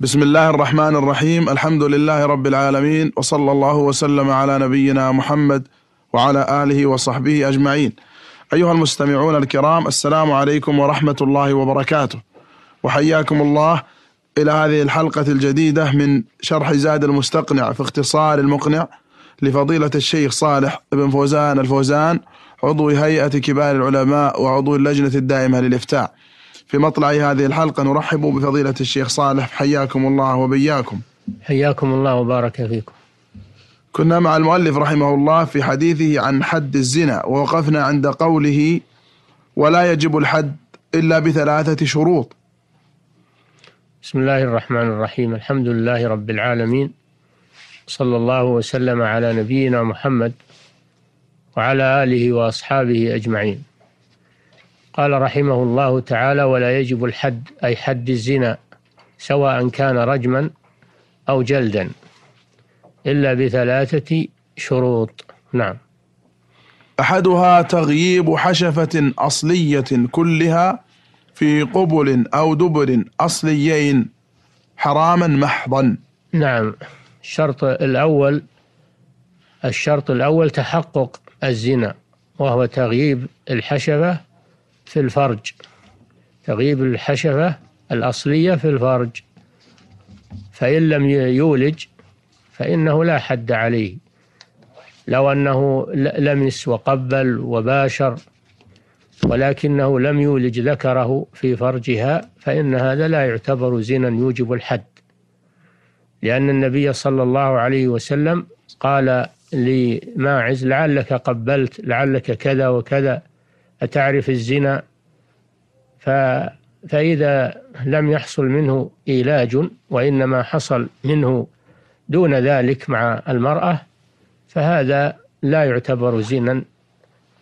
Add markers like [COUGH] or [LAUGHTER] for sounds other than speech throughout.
بسم الله الرحمن الرحيم الحمد لله رب العالمين وصلى الله وسلم على نبينا محمد وعلى آله وصحبه أجمعين أيها المستمعون الكرام السلام عليكم ورحمة الله وبركاته وحياكم الله إلى هذه الحلقة الجديدة من شرح زاد المستقنع في اختصار المقنع لفضيلة الشيخ صالح بن فوزان الفوزان عضو هيئة كبار العلماء وعضو اللجنة الدائمة للإفتاء في مطلع هذه الحلقة نرحب بفضيلة الشيخ صالح حياكم الله وبياكم حياكم الله وبارك فيكم كنا مع المؤلف رحمه الله في حديثه عن حد الزنا ووقفنا عند قوله ولا يجب الحد إلا بثلاثة شروط بسم الله الرحمن الرحيم الحمد لله رب العالمين صلى الله وسلم على نبينا محمد وعلى آله وأصحابه أجمعين قال رحمه الله تعالى ولا يجب الحد أي حد الزنا سواء كان رجما أو جلدا إلا بثلاثة شروط نعم أحدها تغييب حشفة أصلية كلها في قبل أو دبر أصليين حراما محضا نعم الشرط الأول الشرط الأول تحقق الزنا وهو تغييب الحشفة في الفرج تغيب الحشفة الأصلية في الفرج فإن لم يولج فإنه لا حد عليه لو أنه لمس وقبل وباشر ولكنه لم يولج ذكره في فرجها فإن هذا لا يعتبر زنا يوجب الحد لأن النبي صلى الله عليه وسلم قال لماعز لعلك قبلت لعلك كذا وكذا أتعرف الزنا ف فإذا لم يحصل منه إيلاج وإنما حصل منه دون ذلك مع المرأة فهذا لا يعتبر زنا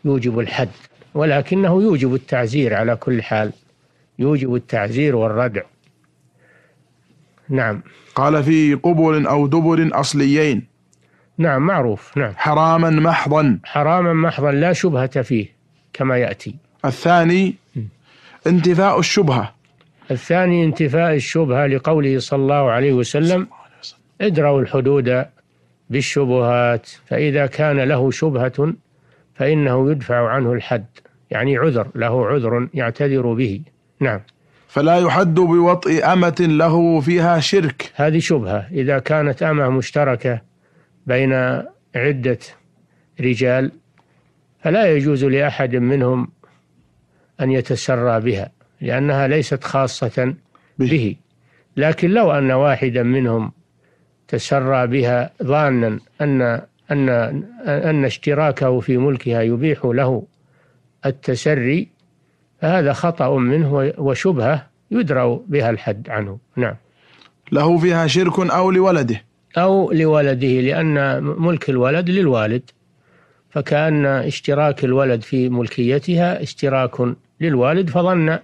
يوجب الحد ولكنه يوجب التعزير على كل حال يوجب التعزير والردع نعم قال في قبل أو دبر أصليين نعم معروف نعم حراما محضا حراما محضا لا شبهة فيه كما يأتي الثاني انتفاء الشبهة الثاني انتفاء الشبهة لقوله صلى الله عليه وسلم ادروا الحدود بالشبهات فإذا كان له شبهة فإنه يدفع عنه الحد يعني عذر له عذر يعتذر به نعم فلا يحد بوطء أمة له فيها شرك هذه شبهة إذا كانت أمة مشتركة بين عدة رجال فلا يجوز لأحد منهم أن يتسرى بها لأنها ليست خاصة به لكن لو أن واحدا منهم تسرى بها ظانا أن أن أن اشتراكه في ملكها يبيح له التسري فهذا خطأ منه وشبهة يدرأ بها الحد عنه نعم له فيها شرك أو لولده أو لولده لأن ملك الولد للوالد فكأن اشتراك الولد في ملكيتها اشتراك للوالد فظن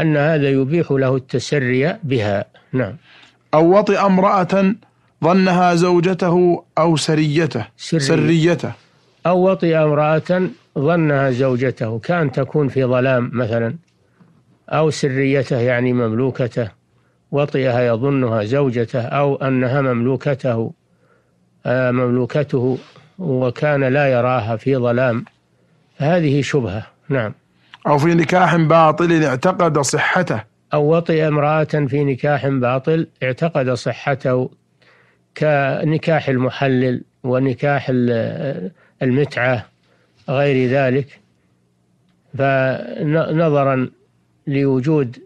أن هذا يبيح له التسري بها نعم أو وطئ امرأة ظنها زوجته أو سريته سرية. سريته أو وطئ امرأة ظنها زوجته كأن تكون في ظلام مثلا أو سريته يعني مملوكته وطئها يظنها زوجته أو أنها مملوكته آه، مملوكته وكان لا يراها في ظلام هذه شبهة نعم أو في نكاح باطل اعتقد صحته أو وطئ امرأة في نكاح باطل اعتقد صحته كنكاح المحلل ونكاح المتعة غير ذلك فنظرا لوجود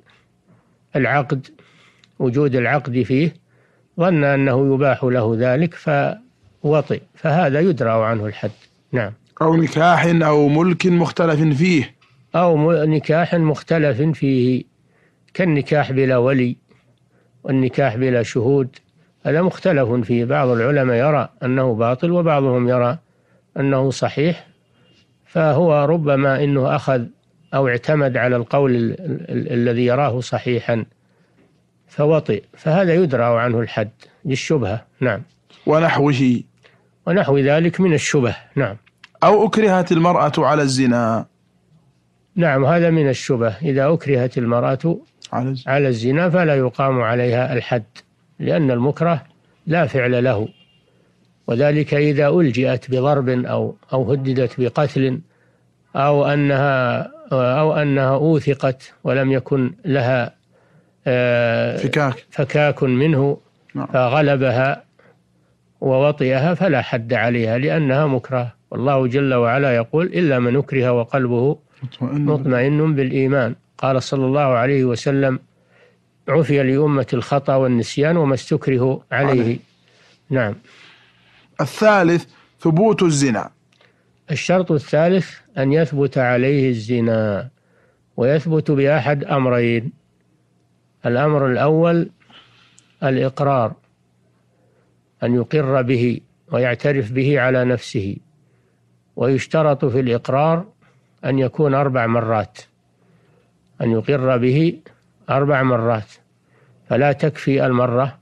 العقد وجود العقد فيه ظن أنه يباح له ذلك وطي فهذا يدرى عنه الحد نعم أو نكاح أو ملك مختلف فيه أو نكاح مختلف فيه كالنكاح بلا ولي والنكاح بلا شهود هذا مختلف فيه بعض العلماء يرى أنه باطل وبعضهم يرى أنه صحيح فهو ربما أنه أخذ أو اعتمد على القول الذي يراه صحيحا فوطئ فهذا يدرى عنه الحد للشبهة نعم ونحوه ونحو ذلك من الشبه نعم أو أكرهت المرأة على الزنا نعم هذا من الشبه إذا أكرهت المرأة على الزنا فلا يقام عليها الحد لأن المكره لا فعل له وذلك إذا ألجئت بضرب أو أو هددت بقتل أو أنها أو أنها أوثقت ولم يكن لها آه، فكاك فكاك منه نعم. فغلبها ووطئها فلا حد عليها لأنها مكره والله جل وعلا يقول إلا من أكره وقلبه مطمئن بالإيمان قال صلى الله عليه وسلم عفي لأمة الخطأ والنسيان وما استكره عليه. نعم الثالث ثبوت الزنا الشرط الثالث أن يثبت عليه الزنا ويثبت بأحد أمرين الأمر الأول الإقرار أن يقر به ويعترف به على نفسه ويشترط في الإقرار أن يكون أربع مرات أن يقر به أربع مرات فلا تكفي المرة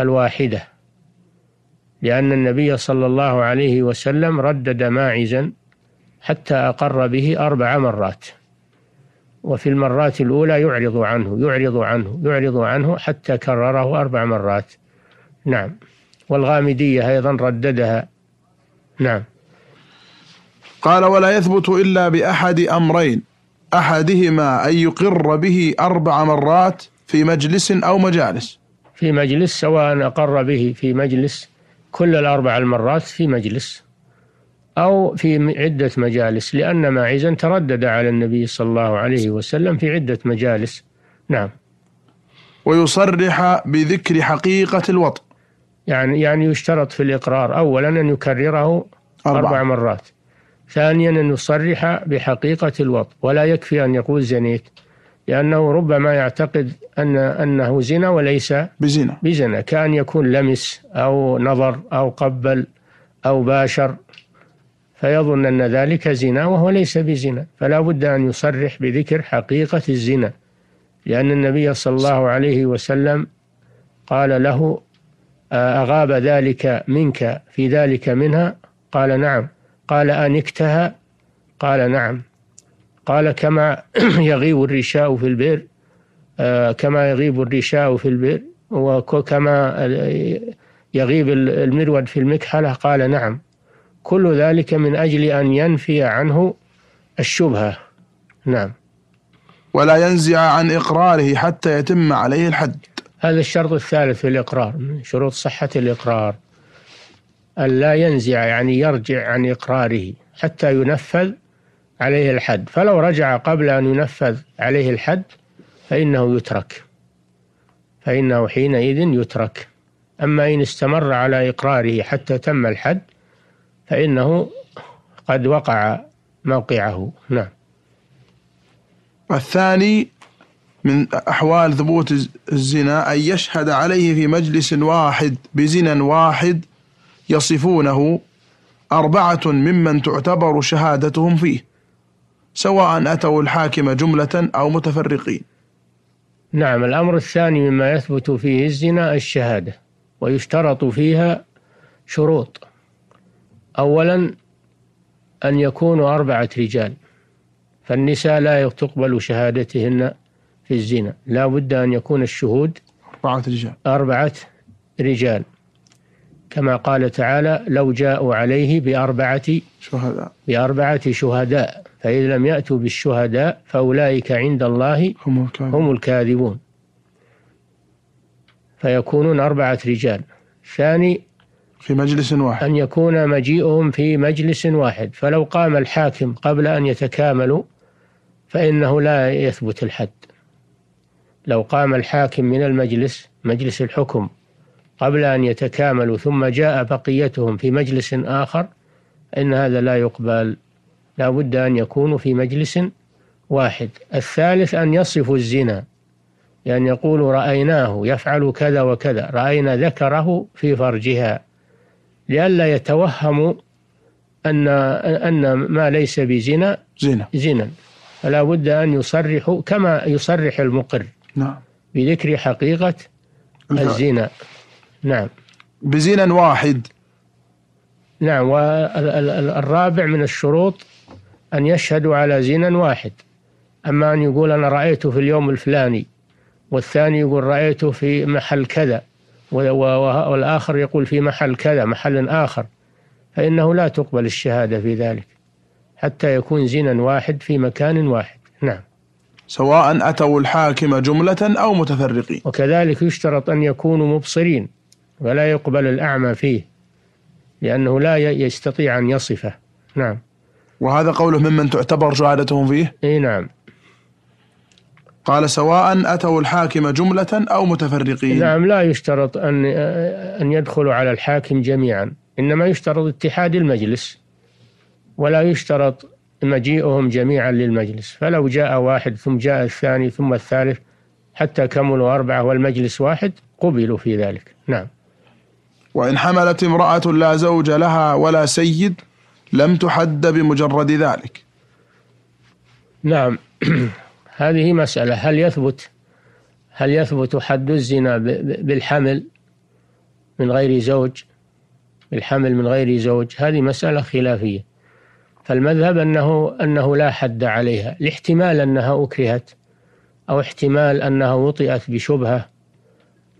الواحدة لأن النبي صلى الله عليه وسلم ردد ماعزا حتى أقر به أربع مرات وفي المرات الأولى يعرض عنه يعرض عنه يعرض عنه حتى كرره أربع مرات نعم والغامدية أيضا رددها نعم قال ولا يثبت إلا بأحد أمرين أحدهما أن يقر به أربع مرات في مجلس أو مجالس في مجلس سواء أقر به في مجلس كل الأربع المرات في مجلس أو في عدة مجالس لأن ماعزا تردد على النبي صلى الله عليه وسلم في عدة مجالس نعم ويصرح بذكر حقيقة الوطن يعني يعني يشترط في الإقرار أولا أن يكرره أربع, أربع مرات ثانيا أن يصرح بحقيقة الوطء ولا يكفي أن يقول زنيت لأنه ربما يعتقد أن أنه زنا وليس بزنا بزنا كأن يكون لمس أو نظر أو قبل أو باشر فيظن أن ذلك زنا وهو ليس بزنا فلا بد أن يصرح بذكر حقيقة الزنا لأن النبي صلى الله عليه وسلم قال له أغاب ذلك منك في ذلك منها قال نعم قال أنكتها قال نعم قال كما [CLEARS THROAT] يغيب الرشاء في البئر آه، كما يغيب الرشاء في البئر وكما آه، يغيب المرود في المكحلة قال نعم كل ذلك من أجل أن ينفي عنه الشبهة نعم ولا ينزع عن إقراره حتى يتم عليه الحد هذا الشرط الثالث في الإقرار من شروط صحة الإقرار ألا ينزع يعني يرجع عن إقراره حتى ينفذ عليه الحد فلو رجع قبل أن ينفذ عليه الحد فإنه يترك فإنه حينئذ يترك أما إن استمر على إقراره حتى تم الحد فإنه قد وقع موقعه نعم الثاني من أحوال ثبوت الزنا أن يشهد عليه في مجلس واحد بزنا واحد يصفونه أربعة ممن تعتبر شهادتهم فيه سواء أتوا الحاكم جملة أو متفرقين نعم الأمر الثاني مما يثبت فيه الزنا الشهادة ويشترط فيها شروط أولا أن يكونوا أربعة رجال فالنساء لا تقبل شهادتهن في الزنا لا بد أن يكون الشهود أربعة رجال أربعة رجال كما قال تعالى لو جاءوا عليه بأربعة شهداء بأربعة شهداء فإن لم يأتوا بالشهداء فأولئك عند الله هم الكاذبون, هم الكاذبون فيكونون أربعة رجال ثاني في مجلس واحد أن يكون مجيئهم في مجلس واحد فلو قام الحاكم قبل أن يتكاملوا فإنه لا يثبت الحد لو قام الحاكم من المجلس مجلس الحكم قبل أن يتكاملوا ثم جاء بقيتهم في مجلس آخر إن هذا لا يقبل لا بد أن يكونوا في مجلس واحد الثالث أن يصفوا الزنا يعني يقولوا رأيناه يفعل كذا وكذا رأينا ذكره في فرجها لئلا يتوهموا أن أن ما ليس بزنا زنا زنا فلا بد أن يصرحوا كما يصرح المقر نعم بذكر حقيقة الزنا نعم بزنا واحد نعم والرابع من الشروط أن يشهدوا على زنا واحد أما أن يقول أنا رأيته في اليوم الفلاني والثاني يقول رأيته في محل كذا والآخر يقول في محل كذا محل آخر فإنه لا تقبل الشهادة في ذلك حتى يكون زنا واحد في مكان واحد نعم سواء أتوا الحاكم جملة أو متفرقين وكذلك يشترط أن يكونوا مبصرين ولا يقبل الأعمى فيه لأنه لا يستطيع أن يصفه نعم وهذا قوله ممن تعتبر شهادتهم فيه اي نعم قال سواء أتوا الحاكم جملة أو متفرقين نعم لا يشترط أن أن يدخلوا على الحاكم جميعا إنما يشترط اتحاد المجلس ولا يشترط مجيئهم جميعا للمجلس فلو جاء واحد ثم جاء الثاني ثم الثالث حتى كملوا أربعة والمجلس واحد قبلوا في ذلك نعم وإن حملت امرأة لا زوج لها ولا سيد لم تحد بمجرد ذلك نعم [CLEARS THROAT] هذه مسألة هل يثبت هل يثبت حد الزنا بالحمل من غير زوج بالحمل من غير زوج هذه مسألة خلافية فالمذهب أنه أنه لا حد عليها لاحتمال أنها أكرهت أو احتمال أنها وطئت بشبهة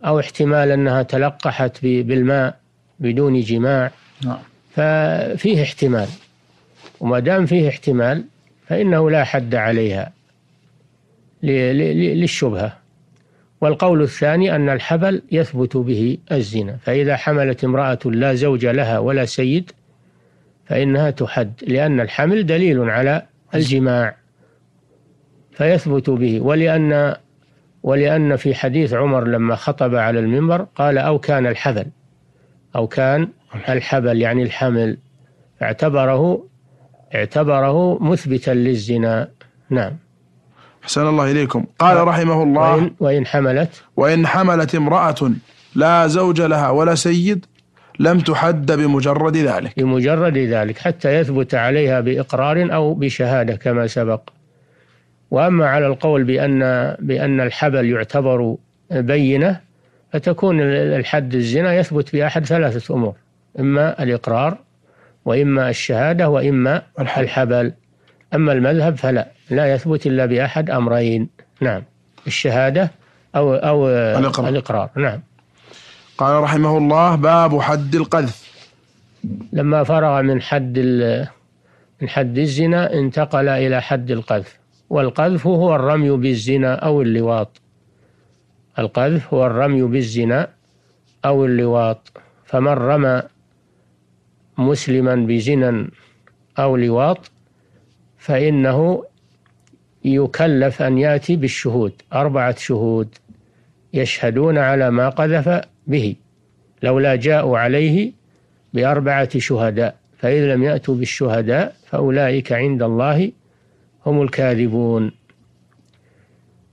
أو احتمال أنها تلقحت بالماء بدون جماع نعم. ففيه احتمال وما دام فيه احتمال فإنه لا حد عليها للشبهة والقول الثاني أن الحبل يثبت به الزنا فإذا حملت امرأة لا زوج لها ولا سيد فإنها تحد لأن الحمل دليل على الجماع فيثبت به ولأن ولأن في حديث عمر لما خطب على المنبر قال أو كان الحبل أو كان الحبل يعني الحمل اعتبره اعتبره مثبتا للزنا نعم أحسن الله إليكم قال نعم. رحمه الله وإن, وإن حملت وإن حملت امرأة لا زوج لها ولا سيد لم تحد بمجرد ذلك بمجرد ذلك حتى يثبت عليها بإقرار أو بشهادة كما سبق وأما على القول بأن بأن الحبل يعتبر بينة فتكون الحد الزنا يثبت بأحد ثلاثة أمور إما الإقرار وإما الشهادة وإما الحبل أما المذهب فلا لا يثبت إلا بأحد أمرين نعم الشهادة أو أو الإقرار, الإقرار. نعم قال رحمه الله باب حد القذف لما فرغ من حد من حد الزنا انتقل إلى حد القذف والقذف هو الرمي بالزنا أو اللواط القذف هو الرمي بالزنا أو اللواط فمن رمى مسلما بزنا أو لواط فإنه يكلف أن يأتي بالشهود أربعة شهود يشهدون على ما قذف به لولا جاءوا عليه بأربعة شهداء فإن لم يأتوا بالشهداء فأولئك عند الله هم الكاذبون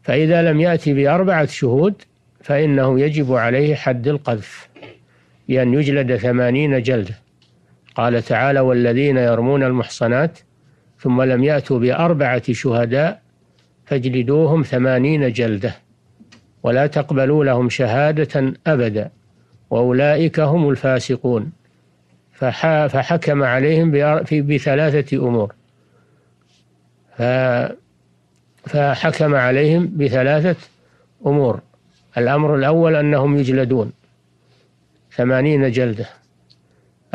فإذا لم يأتي بأربعة شهود فإنه يجب عليه حد القذف بأن يجلد ثمانين جلدة قال تعالى والذين يرمون المحصنات ثم لم يأتوا بأربعة شهداء فاجلدوهم ثمانين جلدة ولا تقبلوا لهم شهادة أبدا وأولئك هم الفاسقون فحكم عليهم بثلاثة أمور فحكم عليهم بثلاثة أمور الأمر الأول أنهم يجلدون ثمانين جلدة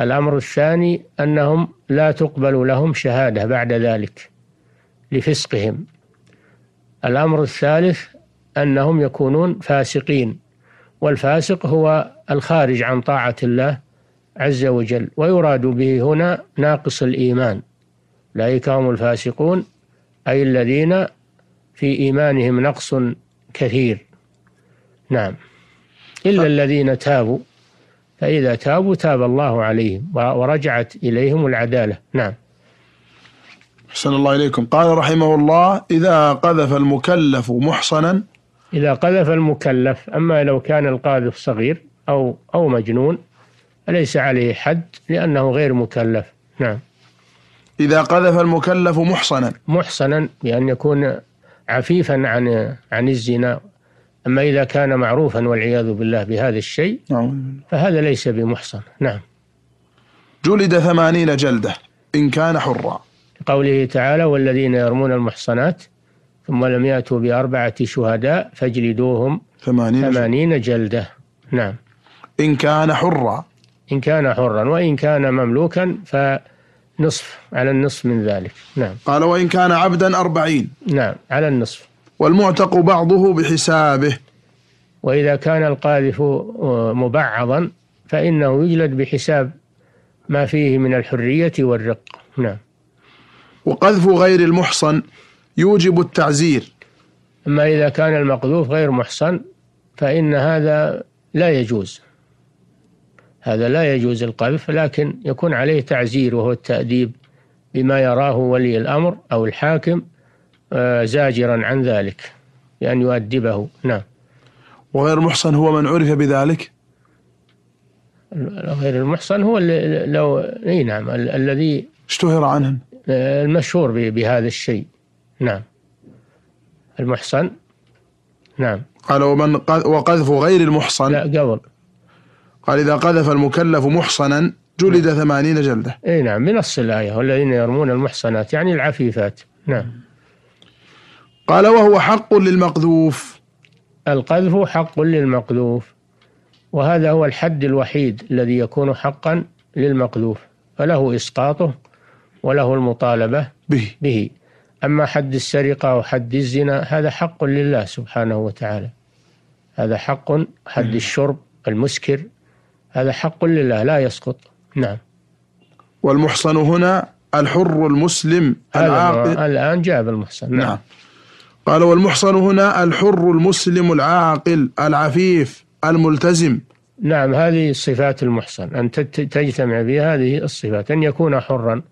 الأمر الثاني أنهم لا تقبل لهم شهادة بعد ذلك لفسقهم الأمر الثالث أنهم يكونون فاسقين والفاسق هو الخارج عن طاعة الله عز وجل ويراد به هنا ناقص الإيمان أولئك هم الفاسقون أي الذين في إيمانهم نقص كثير نعم إلا طيب. الذين تابوا فإذا تابوا تاب الله عليهم ورجعت إليهم العدالة نعم أحسن الله إليكم قال رحمه الله إذا قذف المكلف محصنا إذا قذف المكلف أما لو كان القاذف صغير أو أو مجنون ليس عليه حد لأنه غير مكلف نعم إذا قذف المكلف محصنا محصنا بأن يكون عفيفا عن عن الزنا أما إذا كان معروفا والعياذ بالله بهذا الشيء نعم. فهذا ليس بمحصن نعم جلد ثمانين جلدة إن كان حرا قوله تعالى والذين يرمون المحصنات ثم لم يأتوا بأربعة شهداء فاجلدوهم ثمانين, ثمانين جلدة نعم إن كان حرا إن كان حرا وإن كان مملوكا فنصف على النصف من ذلك نعم قال وإن كان عبدا أربعين نعم على النصف والمعتق بعضه بحسابه وإذا كان القاذف آه، مبعضا فإنه يجلد بحساب ما فيه من الحرية والرق نعم وقذف غير المحصن يوجب التعزير أما إذا كان المقذوف غير محصن فإن هذا لا يجوز هذا لا يجوز القذف لكن يكون عليه تعزير وهو التأديب بما يراه ولي الأمر أو الحاكم آه، زاجرا عن ذلك بأن يؤدبه نعم وغير محصن هو من عرف بذلك غير المحصن هو اللي لو اي نعم الذي اشتهر عنه آه، المشهور بهذا الشيء نعم المحصن نعم قال ومن وقذف غير المحصن لا قبل قال إذا قذف المكلف محصنا جلد نعم. ثمانين جلدة أي نعم من نص الآية والذين يرمون المحصنات يعني العفيفات نعم قال وهو حق للمقذوف القذف حق للمقذوف وهذا هو الحد الوحيد الذي يكون حقا للمقذوف فله إسقاطه وله المطالبة به, به أما حد السرقة أو حد الزنا هذا حق لله سبحانه وتعالى هذا حق حد الشرب المسكر هذا حق لله لا يسقط نعم والمحصن هنا الحر المسلم العاقل الآن جاء بالمحصن نعم, نعم. قال والمحصن هنا الحر المسلم العاقل العفيف الملتزم نعم هذه صفات المحصن أن تجتمع بها هذه الصفات أن يكون حرا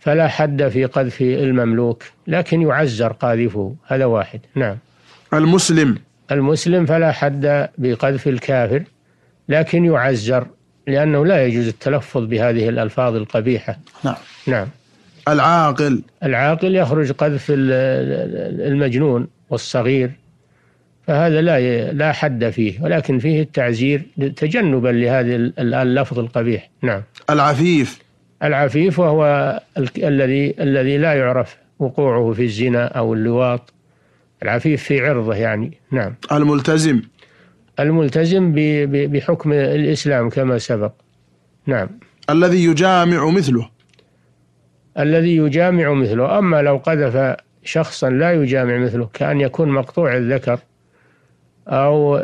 فلا حد في قذف المملوك لكن يعزر قاذفه هذا واحد نعم المسلم المسلم فلا حد بقذف الكافر لكن يعزر لأنه لا يجوز التلفظ بهذه الألفاظ القبيحة نعم نعم العاقل العاقل يخرج قذف المجنون والصغير فهذا لا لا حد فيه ولكن فيه التعزير تجنبا لهذا اللفظ القبيح نعم العفيف العفيف وهو ال الذي الذي لا يعرف وقوعه في الزنا أو اللواط العفيف في عرضه يعني نعم الملتزم الملتزم بحكم الإسلام كما سبق نعم الذي يجامع مثله الذي يجامع مثله أما لو قذف شخصا لا يجامع مثله كأن يكون مقطوع الذكر أو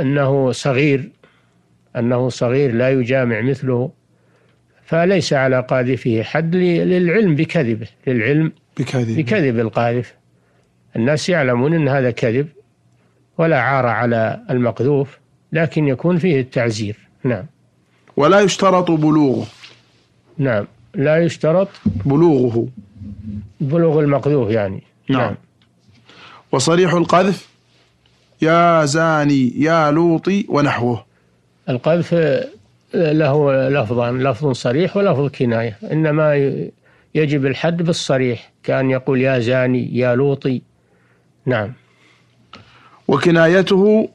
أنه صغير أنه صغير لا يجامع مثله فليس على قاذفه حد للعلم بكذبه للعلم بكذب, بكذب القاذف الناس يعلمون أن هذا كذب ولا عار على المقذوف لكن يكون فيه التعزير نعم ولا يشترط بلوغه نعم لا يشترط بلوغه بلوغ المقذوف يعني نعم, نعم. وصريح القذف يا زاني يا لوطي ونحوه القذف له لفظان لفظ صريح ولفظ كناية إنما يجب الحد بالصريح كأن يقول يا زاني يا لوطي نعم وكنايته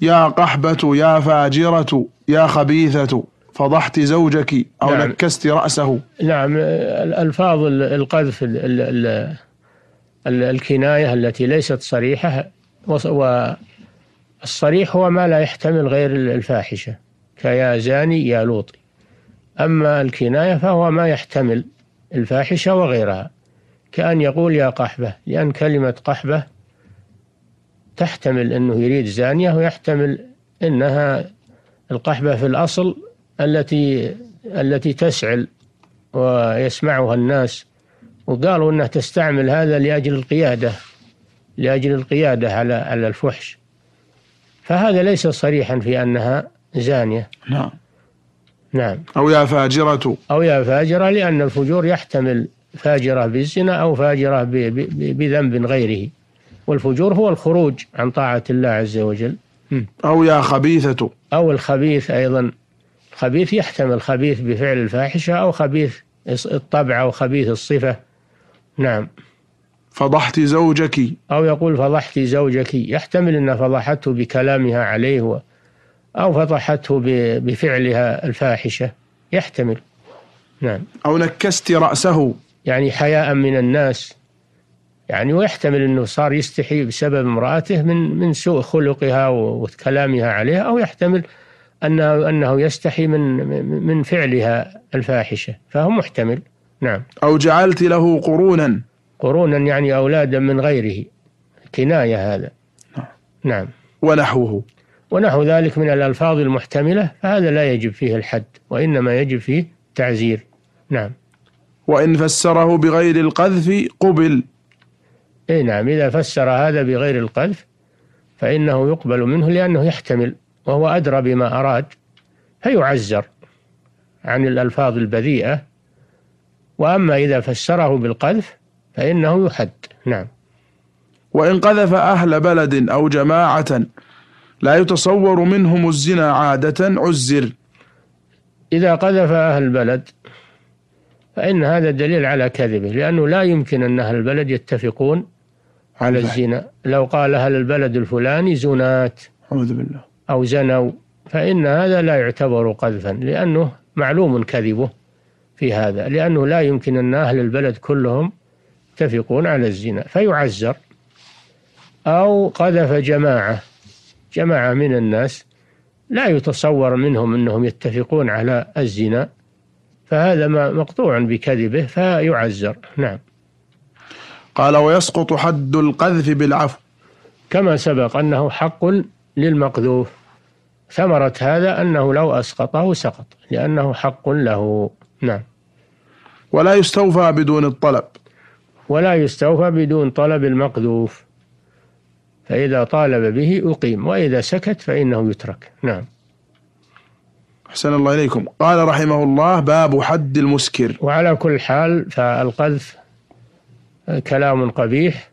يا قحبة يا فاجرة يا خبيثة فضحت زوجك أو نعم. نكست رأسه نعم الألفاظ القذف الـ الـ الـ الـ الكناية التي ليست صريحة والصريح هو ما لا يحتمل غير الفاحشة فيا زاني يا لوطي أما الكناية فهو ما يحتمل الفاحشة وغيرها كأن يقول يا قحبة لأن كلمة قحبة تحتمل أنه يريد زانية ويحتمل أنها القحبة في الأصل التي التي تسعل ويسمعها الناس وقالوا أنها تستعمل هذا لأجل القيادة لأجل القيادة على على الفحش فهذا ليس صريحا في أنها زانية نعم نعم أو يا فاجرة أو يا فاجرة لأن الفجور يحتمل فاجرة بالزنا أو فاجرة بذنب غيره والفجور هو الخروج عن طاعة الله عز وجل أو يا خبيثة أو الخبيث أيضا خبيث يحتمل خبيث بفعل الفاحشة أو خبيث الطبع أو خبيث الصفة نعم فضحت زوجك أو يقول فضحت زوجك يحتمل أن فضحته بكلامها عليه أو فضحته بفعلها الفاحشة يحتمل نعم أو نكست رأسه يعني حياء من الناس يعني ويحتمل أنه صار يستحي بسبب امرأته من من سوء خلقها وكلامها عليها أو يحتمل أنه أنه يستحي من من فعلها الفاحشة فهو محتمل نعم أو جعلت له قرونا قرونا يعني أولادا من غيره كناية هذا نعم, نعم. ونحوه ونحو ذلك من الألفاظ المحتملة فهذا لا يجب فيه الحد وإنما يجب فيه تعزير نعم وإن فسره بغير القذف قبل اي نعم إذا فسر هذا بغير القذف فإنه يقبل منه لأنه يحتمل وهو أدرى بما أراد فيعزر عن الألفاظ البذيئة وأما إذا فسره بالقذف فإنه يحد نعم وإن قذف أهل بلد أو جماعة لا يتصور منهم الزنا عادة عزر إذا قذف أهل البلد فإن هذا دليل على كذبه لأنه لا يمكن أن أهل البلد يتفقون على نعم. الزنا لو قال أهل البلد الفلاني زنات أعوذ بالله أو زنوا فإن هذا لا يعتبر قذفا لأنه معلوم كذبه في هذا لأنه لا يمكن أن أهل البلد كلهم يتفقون على الزنا فيعزر أو قذف جماعة جماعة من الناس لا يتصور منهم أنهم يتفقون على الزنا فهذا ما مقطوع بكذبه فيعزر نعم قال ويسقط حد القذف بالعفو كما سبق أنه حق للمقذوف ثمرة هذا أنه لو أسقطه سقط لأنه حق له نعم ولا يستوفى بدون الطلب ولا يستوفى بدون طلب المقذوف فإذا طالب به أقيم وإذا سكت فإنه يترك نعم أحسن الله إليكم قال رحمه الله باب حد المسكر وعلى كل حال فالقذف كلام قبيح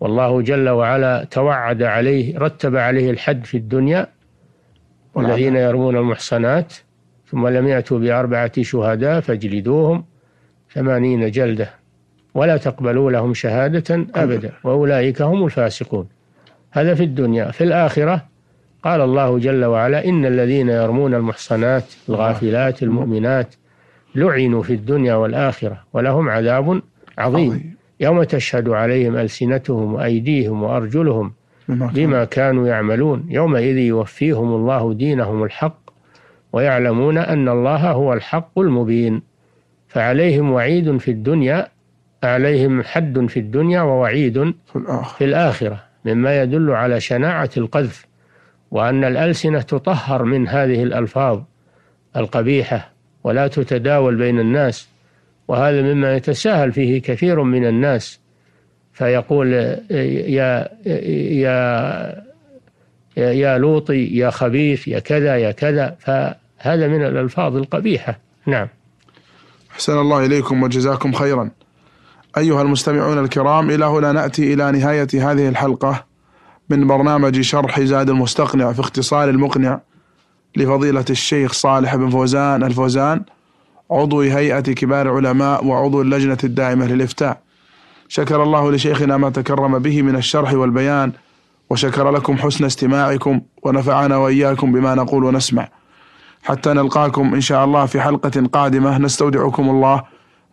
والله جل وعلا توعد عليه رتب عليه الحد في الدنيا والذين يرمون المحصنات ثم لم يأتوا بأربعة شهداء فاجلدوهم ثمانين جلدة ولا تقبلوا لهم شهادة أبدا وأولئك هم الفاسقون هذا في الدنيا في الآخرة قال الله جل وعلا إن الذين يرمون المحصنات الغافلات المؤمنات لعنوا في الدنيا والآخرة ولهم عذاب عظيم يوم تشهد عليهم ألسنتهم وأيديهم وأرجلهم بما كانوا يعملون يومئذ يوفيهم الله دينهم الحق ويعلمون أن الله هو الحق المبين فعليهم وعيد في الدنيا عليهم حد في الدنيا ووعيد في الآخرة مما يدل على شناعة القذف وأن الألسنة تطهر من هذه الألفاظ القبيحة ولا تتداول بين الناس وهذا مما يتساهل فيه كثير من الناس فيقول يا يا يا لوطي يا خبيث يا كذا يا كذا فهذا من الألفاظ القبيحة نعم أحسن الله إليكم وجزاكم خيرا أيها المستمعون الكرام إلى هنا نأتي إلى نهاية هذه الحلقة من برنامج شرح زاد المستقنع في اختصار المقنع لفضيلة الشيخ صالح بن فوزان الفوزان عضو هيئة كبار العلماء وعضو اللجنة الدائمة للإفتاء شكر الله لشيخنا ما تكرم به من الشرح والبيان وشكر لكم حسن استماعكم ونفعنا وإياكم بما نقول ونسمع حتى نلقاكم إن شاء الله في حلقة قادمة نستودعكم الله